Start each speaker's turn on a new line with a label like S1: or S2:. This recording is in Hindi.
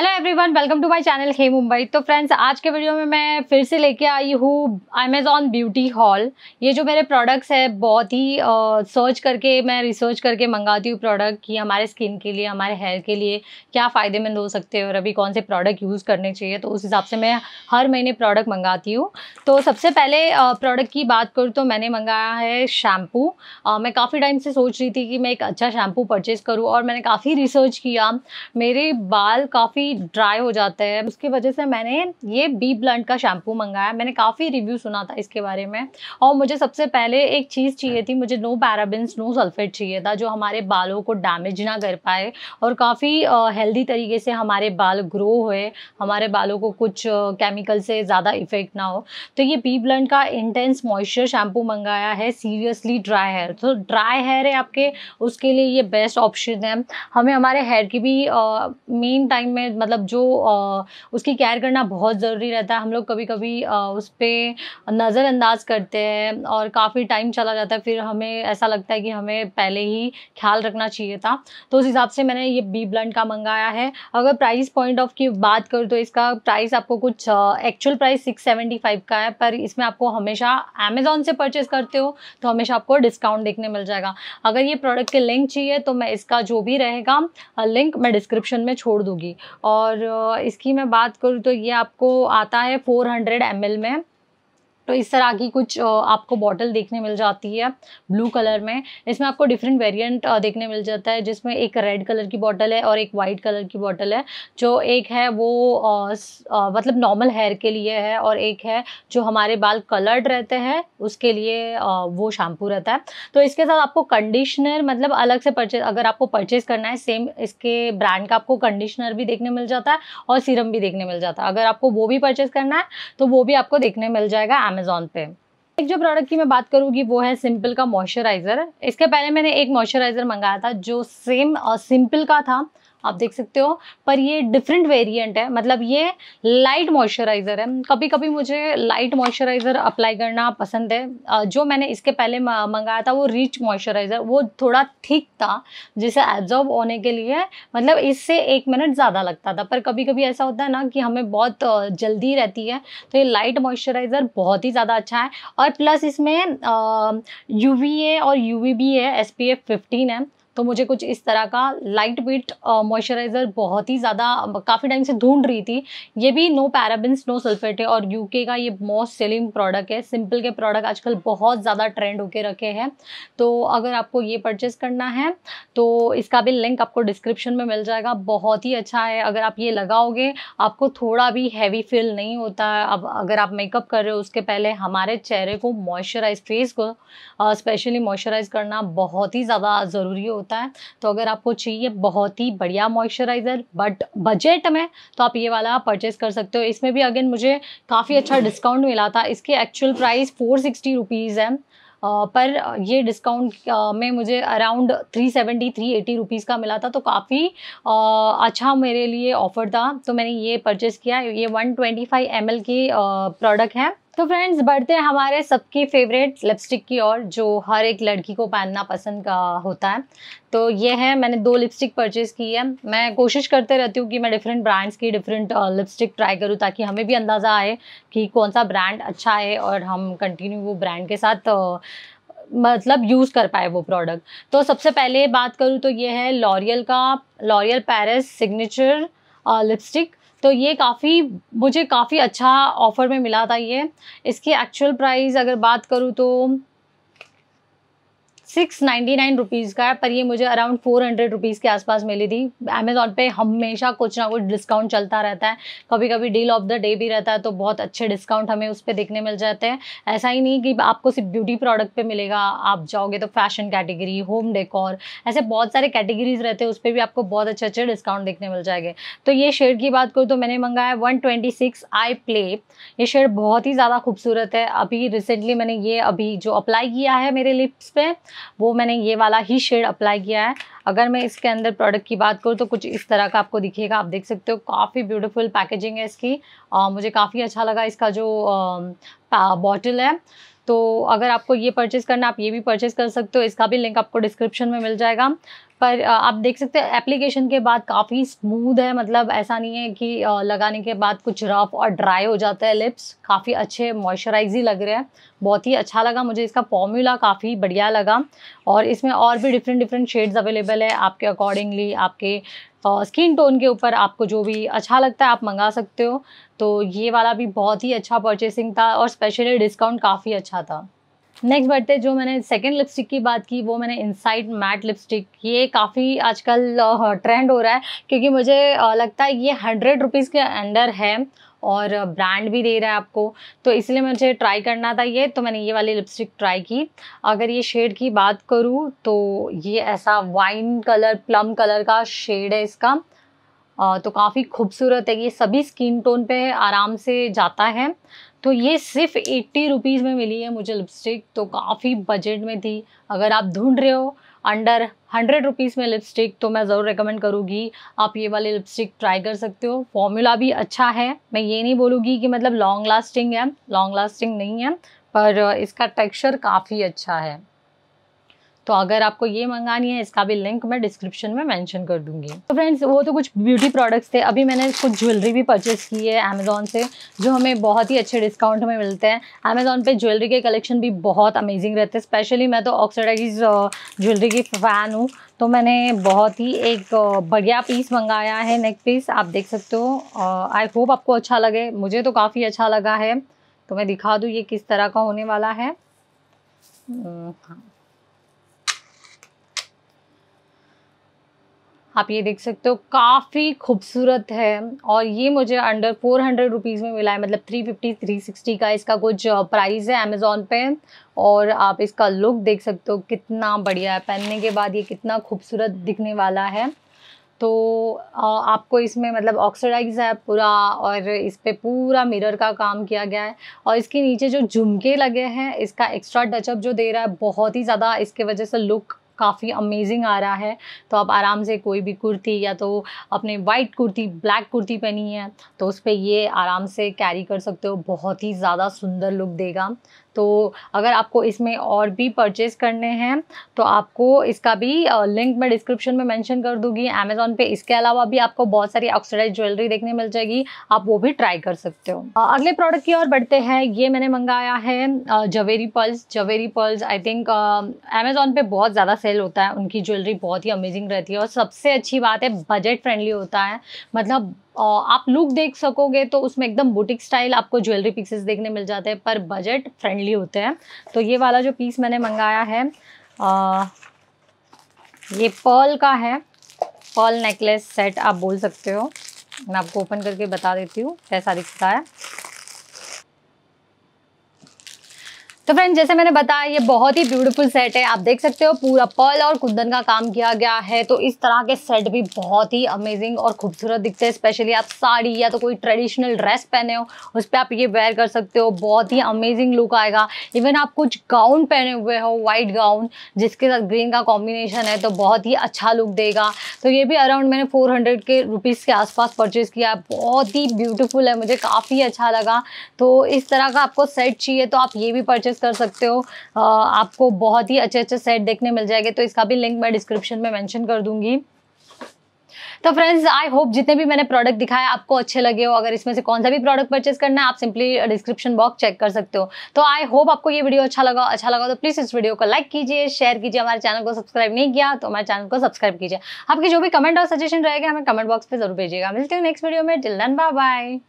S1: hello everyone welcome to my channel hey Mumbai तो फ्रेंड्स आज के वीडियो में मैं फिर से लेके आई हूँ अमेज़ॉन ब्यूटी हॉल ये जो मेरे प्रोडक्ट्स है बहुत ही सर्च करके मैं रिसर्च करके मंगाती हूँ प्रोडक्ट कि हमारे स्किन के लिए हमारे हेयर के लिए क्या फ़ायदेमंद हो सकते हैं और अभी कौन से प्रोडक्ट यूज़ करने चाहिए तो उस हिसाब से मैं हर महीने प्रोडक्ट मंगाती हूँ तो सबसे पहले प्रोडक्ट की बात करूँ तो मैंने मंगाया है शैम्पू मैं काफ़ी टाइम से सोच रही थी कि मैं एक अच्छा शैम्पू परचेज़ करूँ और मैंने काफ़ी रिसर्च किया मेरे बाल काफ़ी काफ़ी ड्राई हो जाते हैं उसकी वजह से मैंने ये बी ब्लंट का शैम्पू मंगाया मैंने काफ़ी रिव्यू सुना था इसके बारे में और मुझे सबसे पहले एक चीज़ चाहिए थी मुझे नो पैराबिन्स नो सल्फेट चाहिए था जो हमारे बालों को डैमेज ना कर पाए और काफ़ी हेल्दी तरीके से हमारे बाल ग्रो हुए हमारे बालों को कुछ केमिकल से ज़्यादा इफ़ेक्ट ना हो तो ये बी ब्लंट का इंटेंस मॉइस्चर शैम्पू मंगाया है सीरियसली ड्राई हेयर तो ड्राई हेयर है आपके उसके लिए ये बेस्ट ऑप्शन है हमें हमारे हेयर की भी मेन टाइम में मतलब जो उसकी केयर करना बहुत ज़रूरी रहता है हम लोग कभी कभी उस पर नज़रअंदाज करते हैं और काफ़ी टाइम चला जाता है फिर हमें ऐसा लगता है कि हमें पहले ही ख्याल रखना चाहिए था तो उस हिसाब से मैंने ये बी ब्लंट का मंगाया है अगर प्राइस पॉइंट ऑफ की बात करूँ तो इसका प्राइस आपको कुछ actual price six seventy five का है पर इसमें आपको हमेशा अमेज़ोन से परचेज़ करते हो तो हमेशा आपको डिस्काउंट देखने मिल जाएगा अगर ये प्रोडक्ट के लिंक चाहिए तो मैं इसका जो भी रहेगा लिंक मैं डिस्क्रिप्शन में छोड़ दूंगी और इसकी मैं बात करूँ तो ये आपको आता है 400 ml में तो इस तरह की कुछ आपको बॉटल देखने मिल जाती है ब्लू कलर में इसमें आपको डिफरेंट वेरिएंट देखने मिल जाता है जिसमें एक रेड कलर की बॉटल है और एक वाइट कलर की बॉटल है जो एक है वो मतलब नॉर्मल हेयर के लिए है और एक है जो हमारे बाल कलर्ड रहते हैं उसके लिए वो शैम्पू रहता है तो इसके साथ आपको कंडीशनर मतलब अलग से परचेज अगर आपको परचेज करना है सेम इसके ब्रांड का आपको कंडीशनर भी देखने मिल जाता है और सीरम भी देखने मिल जाता है अगर आपको वो भी परचेज करना है तो वो भी आपको देखने मिल जाएगा अमेजोन पे एक जो प्रोडक्ट की मैं बात करूँगी वो है सिंपल का मॉइस्चराइज़र इसके पहले मैंने एक मॉइस्चराइज़र मंगाया था जो सेम सिंपल का था आप देख सकते हो पर ये डिफरेंट वेरिएंट है मतलब ये लाइट मॉइस्चराइज़र है कभी कभी मुझे लाइट मॉइस्चराइज़र अप्लाई करना पसंद है जो मैंने इसके पहले मंगाया था वो रिच मॉइस्चराइज़र वो थोड़ा थिक था जिसे एब्जॉर्ब होने के लिए मतलब इससे एक मिनट ज़्यादा लगता था पर कभी कभी ऐसा होता है ना कि हमें बहुत जल्दी रहती है तो ये लाइट मॉइस्चराइज़र बहुत ही ज़्यादा अच्छा है और प्लस इसमें यू और यू है एस पी है तो मुझे कुछ इस तरह का लाइट वेट मॉइस्चराइज़र बहुत ही ज़्यादा काफ़ी टाइम से ढूंढ रही थी ये भी नो पैराबिन्स नो सल्फेट है और यूके का ये मोस्ट सेलिंग प्रोडक्ट है सिंपल के प्रोडक्ट आजकल बहुत ज़्यादा ट्रेंड होके रखे हैं तो अगर आपको ये परचेस करना है तो इसका भी लिंक आपको डिस्क्रिप्शन में मिल जाएगा बहुत ही अच्छा है अगर आप ये लगाओगे आपको थोड़ा भी हैवी फील नहीं होता है अब अगर आप मेकअप कर रहे हो उसके पहले हमारे चेहरे को मॉइस्चराइज फेस को स्पेशली मॉइस्चराइज करना बहुत ही ज़्यादा ज़रूरी हो होता है तो अगर आपको चाहिए बहुत ही बढ़िया मॉइस्चराइज़र बट बजट में तो आप ये वाला परचेस कर सकते हो इसमें भी अगेन मुझे काफ़ी अच्छा डिस्काउंट मिला था इसके actual price four sixty rupees है पर ये डिस्काउंट में मुझे around three seventy three eighty rupees का मिला था तो काफ़ी अच्छा मेरे लिए ऑफ़र था तो मैंने ये परचेज़ किया ये one twenty five M L की प्रोडक्ट है तो फ्रेंड्स बढ़ते हैं हमारे सबकी फेवरेट लिपस्टिक की ओर जो हर एक लड़की को पहनना पसंद का होता है तो ये है मैंने दो लिपस्टिक परचेज़ की है मैं कोशिश करते रहती हूँ कि मैं डिफरेंट ब्रांड्स की डिफरेंट लिपस्टिक ट्राई करूँ ताकि हमें भी अंदाज़ा आए कि कौन सा ब्रांड अच्छा है और हम कंटिन्यू वो ब्रांड के साथ मतलब यूज़ कर पाए वो प्रोडक्ट तो सबसे पहले बात करूँ तो ये है लॉरियल का लॉरियल पैरिस सिग्नेचर लिपस्टिक तो ये काफ़ी मुझे काफ़ी अच्छा ऑफ़र में मिला था ये इसकी एक्चुअल प्राइस अगर बात करूँ तो सिक्स नाइन्टी नाइन रुपीज़ का है पर ये मुझे अराउंड फोर हंड्रेड रुपीज़ के आसपास मिली थी अमेज़ोन पे हमेशा कुछ ना कुछ डिस्काउंट चलता रहता है कभी कभी डील ऑफ द डे भी रहता है तो बहुत अच्छे डिस्काउंट हमें उस पर देखने मिल जाते हैं ऐसा ही नहीं कि आपको सिर्फ ब्यूटी प्रोडक्ट पर मिलेगा आप जाओगे तो फैशन कैटेगरी होम डेकोर ऐसे बहुत सारे कैटेगरीज रहते हैं उस पर भी आपको बहुत अच्छे अच्छे डिस्काउंट देखने मिल जाएंगे तो ये शेड की बात करूँ तो मैंने मंगाया one twenty six I play ये शेड बहुत ही ज़्यादा खूबसूरत है अभी रिसेंटली मैंने ये अभी जो अप्लाई किया है मेरे लिप्स पे वो मैंने ये वाला ही शेड अप्लाई किया है अगर मैं इसके अंदर प्रोडक्ट की बात करूँ तो कुछ इस तरह का आपको दिखेगा आप देख सकते हो काफ़ी ब्यूटीफुल पैकेजिंग है इसकी आ, मुझे काफ़ी अच्छा लगा इसका जो बॉटल है तो अगर आपको ये परचेज़ करना आप ये भी परचेज़ कर सकते हो इसका भी लिंक आपको डिस्क्रिप्शन में मिल जाएगा पर आप देख सकते हैं एप्लीकेशन के बाद काफ़ी स्मूद है मतलब ऐसा नहीं है कि लगाने के बाद कुछ रफ और ड्राई हो जाता है लिप्स काफ़ी अच्छे मॉइस्चराइज ही लग रहे हैं बहुत ही अच्छा लगा मुझे इसका फॉर्मूला काफ़ी बढ़िया लगा और इसमें और भी डिफरेंट डिफरेंट शेड्स अवेलेबल है आपके अकॉर्डिंगली आपके स्किन टोन के ऊपर आपको जो भी अच्छा लगता है आप मंगा सकते हो तो ये वाला भी बहुत ही अच्छा परचेसिंग था और स्पेशली डिस्काउंट काफ़ी अच्छा था नेक्स्ट बढ़ते जो मैंने सेकंड लिपस्टिक की बात की वो मैंने इनसाइड मैट लिपस्टिक ये काफ़ी आजकल ट्रेंड हो रहा है क्योंकि मुझे लगता है ये हंड्रेड रुपीज़ के अंडर है और ब्रांड भी दे रहा है आपको तो इसलिए मुझे ट्राई करना था ये तो मैंने ये वाली लिपस्टिक ट्राई की अगर ये शेड की बात करूँ तो ये ऐसा वाइन कलर प्लम कलर का शेड है इसका तो काफ़ी खूबसूरत है ये सभी स्किन टोन पे आराम से जाता है तो ये सिर्फ एट्टी रुपीज़ में मिली है मुझे लिपस्टिक तो काफ़ी बजट में थी अगर आप ढूंढ रहे हो अंडर हंड्रेड रुपीज़ में लिपस्टिक तो मैं ज़रूर रिकमेंड करूँगी आप ये वाले लिपस्टिक ट्राई कर सकते हो फॉर्मूला भी अच्छा है मैं ये नहीं बोलूँगी कि मतलब लॉन्ग लास्टिंग है लॉन्ग लास्टिंग नहीं है पर इसका टेक्सचर काफ़ी अच्छा है तो अगर आपको ये मंगानी है इसका भी लिंक मैं डिस्क्रिप्शन में मेंशन कर दूंगी तो फ्रेंड्स वो तो कुछ ब्यूटी प्रोडक्ट्स थे अभी मैंने कुछ ज्वेलरी भी परचेज़ की है अमेज़ोन से जो हमें बहुत ही अच्छे डिस्काउंट में मिलते हैं अमेज़ोन पे ज्वेलरी के कलेक्शन भी बहुत अमेजिंग रहते हैं स्पेशली मैं तो ऑक्सीडाइज ज्वेलरी uh, की फ़ैन हूँ तो मैंने बहुत ही एक uh, बढ़िया पीस मंगाया है नेक पीस आप देख सकते हो आई uh, होप आपको अच्छा लगे मुझे तो काफ़ी अच्छा लगा है तो मैं दिखा दूँ ये किस तरह का होने वाला है हम्म, हाँ आप ये देख सकते हो काफ़ी खूबसूरत है और ये मुझे अंडर फोर हंड्रेड रुपीज़ में मिला है मतलब थ्री फिफ्टी थ्री सिक्सटी का इसका कुछ प्राइस है अमेज़ोन पे और आप इसका लुक देख सकते हो कितना बढ़िया है पहनने के बाद ये कितना खूबसूरत दिखने वाला है तो आपको इसमें मतलब ऑक्सीडाइज है पूरा और इस पर पूरा मिरर का काम किया गया है और इसके नीचे जो झुमके लगे हैं इसका एक्स्ट्रा टचअप जो दे रहा है बहुत ही ज़्यादा इसके वजह से लुक काफ़ी अमेजिंग आ रहा है तो आप आराम से कोई भी कुर्ती या तो अपने वाइट कुर्ती ब्लैक कुर्ती पहनी है तो उस पर ये आराम से कैरी कर सकते हो बहुत ही ज़्यादा सुंदर लुक देगा तो अगर आपको इसमें और भी परचेज़ करने हैं तो आपको इसका भी लिंक मैं डिस्क्रिप्शन में मेंशन कर दूंगी अमेज़ॉन पे इसके अलावा भी आपको बहुत सारी ऑक्सीडाइज ज्वेलरी देखने मिल जाएगी आप वो भी ट्राई कर सकते हो अगले प्रोडक्ट की ओर बढ़ते हैं ये मैंने मंगाया है Zaveri pearls Zaveri pearls I think Amazon पे बहुत ज़्यादा सेल सेल होता है उनकी ज्वेलरी बहुत ही अमेजिंग रहती है और सबसे अच्छी बात है बजट फ्रेंडली होता है मतलब आप लुक देख सकोगे तो उसमें एकदम बुटीक स्टाइल आपको ज्वेलरी पीसेस देखने मिल जाते हैं पर बजट फ्रेंडली होते हैं तो ये वाला जो पीस मैंने मंगाया है आ, ये पर्ल का है पर्ल नेकलेस सेट आप बोल सकते हो मैं आपको ओपन करके बता देती हूँ कैसा दिखता है तो फ्रेंड जैसे मैंने बताया ये बहुत ही ब्यूटीफुल सेट है आप देख सकते हो पूरा पर्ल और कुंदन का काम किया गया है तो इस तरह के सेट भी बहुत ही अमेजिंग और खूबसूरत दिखते हैं स्पेशली आप साड़ी या तो कोई ट्रेडिशनल ड्रेस पहने हो उस पर आप ये वेयर कर सकते हो बहुत ही अमेजिंग लुक आएगा इवन आप कुछ गाउन पहने हुए हो वाइट गाउन जिसके साथ ग्रीन का कॉम्बिनेशन है तो बहुत ही अच्छा लुक देगा तो ये भी अराउंड मैंने फोर हंड्रेड के रुपीज़ के आसपास परचेज़ किया बहुत ही ब्यूटीफुल है मुझे काफ़ी अच्छा लगा तो इस तरह का आपको सेट चाहिए तो आप ये भी परचेज़ कर सकते हो आपको बहुत ही अच्छे अच्छे सेट देखने मिल जाएंगे तो इसका भी लिंक मैं डिस्क्रिप्शन में मैंशन कर दूंगी तो फ्रेंड्स आई होप जितने भी मैंने प्रोडक्ट दिखाया आपको अच्छे लगे हो अगर इसमें से कौन सा भी प्रोडक्ट परचेस करना है आप सिंपली डिस्क्रिप्शन बॉक्स चेक कर सकते हो तो आई होप आपको ये वीडियो अच्छा लगा अच्छा लगा तो प्लीज़ इस वीडियो को लाइक कीजिए शेयर कीजिए हमारे चैनल को सब्सक्राइब नहीं किया तो हमारे चैनल को सब्सक्राइब कीजिए आपके जो भी कमेंट और सजेशन रहेगा हमें कमेंट बॉक्स पर जरूर भेजिएगा मिलते हैं नेक्स्ट वीडियो में टिल डन बाय बाय